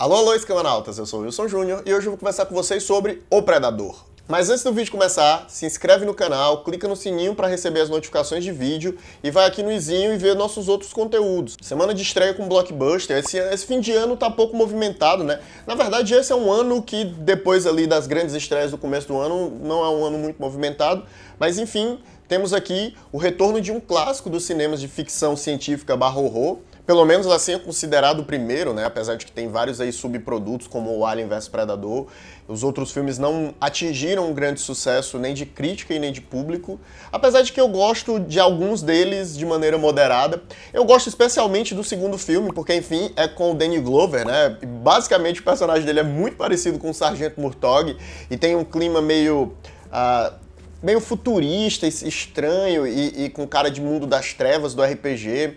Alô, alô, escamanautas! Eu sou o Wilson Júnior e hoje eu vou conversar com vocês sobre O Predador. Mas antes do vídeo começar, se inscreve no canal, clica no sininho para receber as notificações de vídeo e vai aqui no izinho e vê nossos outros conteúdos. Semana de estreia com Blockbuster, esse, esse fim de ano tá pouco movimentado, né? Na verdade, esse é um ano que depois ali das grandes estreias do começo do ano, não é um ano muito movimentado, mas enfim, temos aqui o retorno de um clássico dos cinemas de ficção científica barro horror, pelo menos assim é considerado o primeiro, né? Apesar de que tem vários aí subprodutos, como o Alien vs Predador. Os outros filmes não atingiram um grande sucesso nem de crítica e nem de público. Apesar de que eu gosto de alguns deles de maneira moderada. Eu gosto especialmente do segundo filme, porque, enfim, é com o Danny Glover, né? Basicamente o personagem dele é muito parecido com o Sargento Murtog e tem um clima meio. Uh, meio futurista, estranho e, e com cara de mundo das trevas do RPG.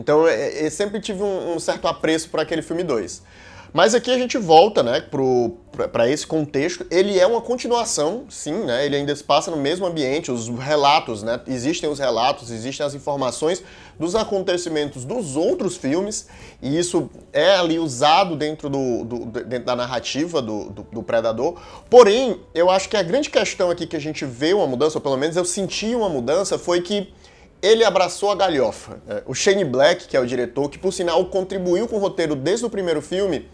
Então é, é, eu sempre tive um, certo apreço por aquele filme 2. Mas aqui a gente volta, né, para esse contexto. Ele é uma continuação, sim, né? Ele ainda se passa no mesmo ambiente, os relatos, né? Existem os relatos, existem as informações dos acontecimentos dos outros filmes, e isso é ali usado dentro, do, do dentro da narrativa do, do, do, Predador. Porém, eu acho que a grande questão aqui que a gente vê uma mudança, ou pelo menos eu senti uma mudança, foi que ele abraçou a galhofa. É, o Shane Black, que é o diretor, que por sinal contribuiu com o roteiro desde o primeiro filme,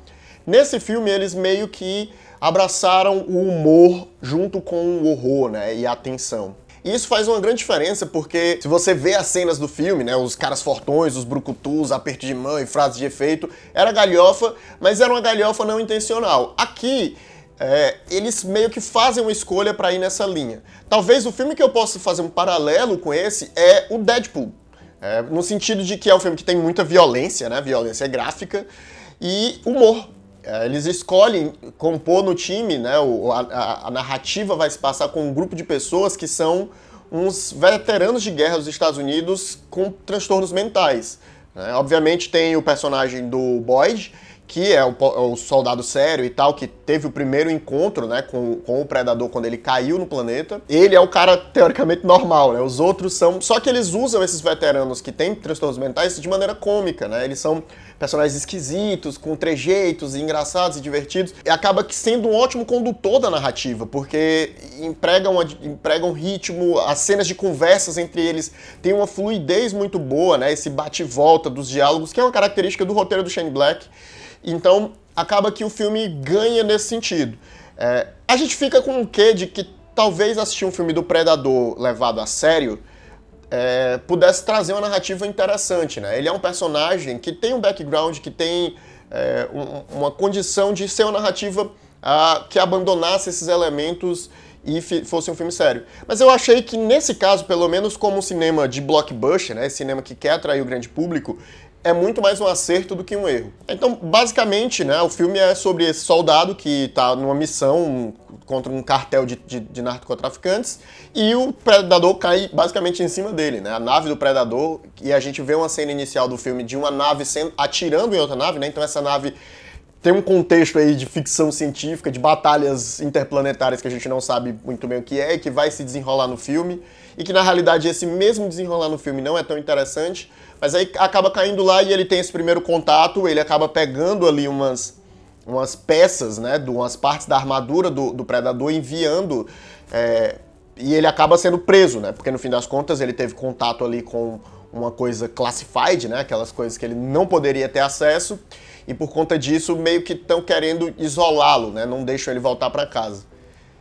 nesse filme eles meio que abraçaram o humor junto com o horror, né, e a tensão. E isso faz uma grande diferença porque se você vê as cenas do filme, né, os caras fortões, os brucutus, aperto de mão e frases de efeito, era galhofa, mas era uma galhofa não intencional. Aqui é, eles meio que fazem uma escolha para ir nessa linha. Talvez o filme que eu possa fazer um paralelo com esse é o Deadpool. É, no sentido de que é um filme que tem muita violência, né? Violência gráfica e humor. É, eles escolhem compor no time, né? O, a, a narrativa vai se passar com um grupo de pessoas que são uns veteranos de guerra dos Estados Unidos com transtornos mentais. Né? Obviamente tem o personagem do Boyd, que é o, o, soldado sério e tal, que teve o primeiro encontro né, com, com o predador quando ele caiu no planeta, ele é o cara teoricamente normal, né? Os outros são. Só que eles usam esses veteranos que têm transtornos mentais de maneira cômica, né? Eles são personagens esquisitos, com trejeitos engraçados e divertidos, e acaba que sendo um ótimo condutor da narrativa, porque emprega, uma, emprega um ritmo, as cenas de conversas entre eles têm uma fluidez muito boa, né? Esse bate-volta dos diálogos, que é uma característica do roteiro do Shane Black. Então, acaba que o filme ganha nesse sentido. É, a gente fica com o quê de que talvez assistir um filme do Predador levado a sério é, pudesse trazer uma narrativa interessante, né? Ele é um personagem que tem um background, que tem é, um, uma condição de ser uma narrativa a, ah, que abandonasse esses elementos e fosse um filme sério. Mas eu achei que nesse caso, pelo menos como um cinema de blockbuster, né, cinema que quer atrair o grande público, é muito mais um acerto do que um erro. Então, basicamente, né, o filme é sobre esse soldado que está numa missão contra um cartel de, de, de, narcotraficantes e o predador cai basicamente em cima dele, né? A nave do predador e a gente vê uma cena inicial do filme de uma nave sendo, atirando em outra nave, né? Então essa nave tem um contexto aí de ficção científica, de batalhas interplanetárias que a gente não sabe muito bem o que é e que vai se desenrolar no filme, e que na realidade esse mesmo desenrolar no filme não é tão interessante, mas aí acaba caindo lá e ele tem esse primeiro contato, ele acaba pegando ali umas, umas peças, né, de umas partes da armadura do, do predador, enviando. É, e ele acaba sendo preso, né, porque no fim das contas ele teve contato ali com uma coisa classified, né, aquelas coisas que ele não poderia ter acesso e por conta disso meio que estão querendo isolá-lo, né? Não deixam ele voltar para casa.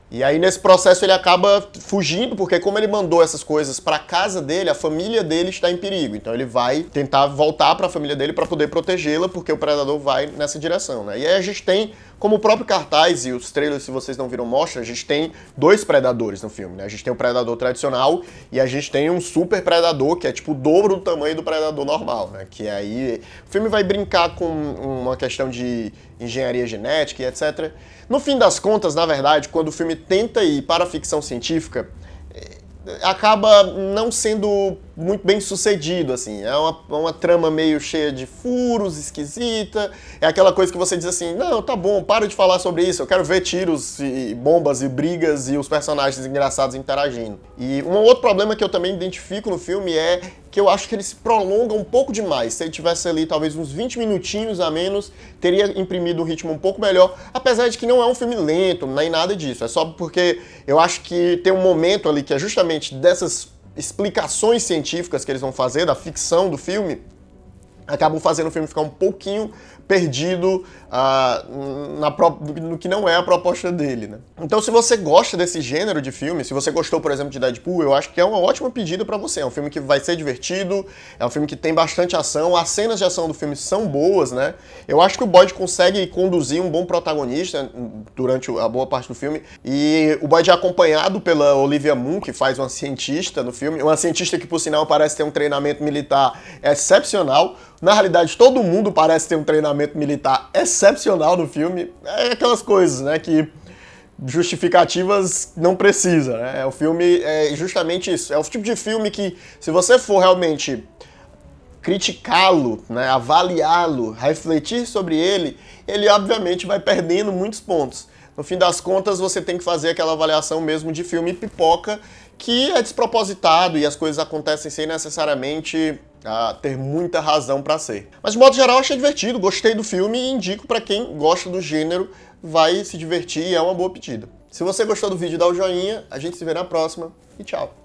E aí nesse processo ele acaba fugindo, porque como ele mandou essas coisas para casa dele, a família dele está em perigo. Então ele vai tentar voltar para a família dele para poder protegê-la, porque o predador vai nessa direção, né? E aí a gente tem como o próprio cartaz e os trailers, se vocês não viram, mostra, a gente tem dois predadores no filme, né? A gente tem o predador tradicional e a gente tem um super predador que é tipo o dobro do tamanho do predador normal, né? Que aí o filme vai brincar com uma questão de engenharia genética e etc. No fim das contas, na verdade, quando o filme tenta ir para a ficção científica, eh, acaba não sendo muito bem sucedido, assim. É uma, é uma trama meio cheia de furos, esquisita. É aquela coisa que você diz assim, não, tá bom, para de falar sobre isso, eu quero ver tiros e bombas e brigas e os personagens engraçados interagindo. E um outro problema que eu também identifico no filme é que eu acho que ele se prolonga um pouco demais. Se ele tivesse ali talvez uns 20 minutinhos a menos, teria imprimido um ritmo um pouco melhor, apesar de que não é um filme lento, nem nada disso. É só porque eu acho que tem um momento ali que é justamente dessas explicações científicas que eles vão fazer da ficção do filme acabam fazendo o filme ficar um pouquinho perdido uh, na pro... no que não é a proposta dele, né? Então, se você gosta desse gênero de filme, se você gostou, por exemplo, de Deadpool, eu acho que é uma ótima pedida para você. É um filme que vai ser divertido, é um filme que tem bastante ação, as cenas de ação do filme são boas, né? Eu acho que o Boyd consegue conduzir um bom protagonista durante a boa parte do filme e o Boyd é acompanhado pela Olivia Munn, que faz uma cientista no filme, uma cientista que, por sinal, parece ter um treinamento militar excepcional, na realidade, todo mundo parece ter um treinamento militar excepcional no filme. É aquelas coisas, né, que justificativas não precisa, né? É, o filme é justamente isso. É o tipo de filme que, se você for realmente criticá-lo, né, avaliá-lo, refletir sobre ele, ele obviamente vai perdendo muitos pontos. No fim das contas, você tem que fazer aquela avaliação mesmo de filme pipoca que é despropositado e as coisas acontecem sem necessariamente a ter muita razão para ser. Mas de modo geral, achei divertido, gostei do filme e indico para quem gosta do gênero, vai se divertir e é uma boa pedida. Se você gostou do vídeo, dá o um joinha, a gente se vê na próxima e tchau!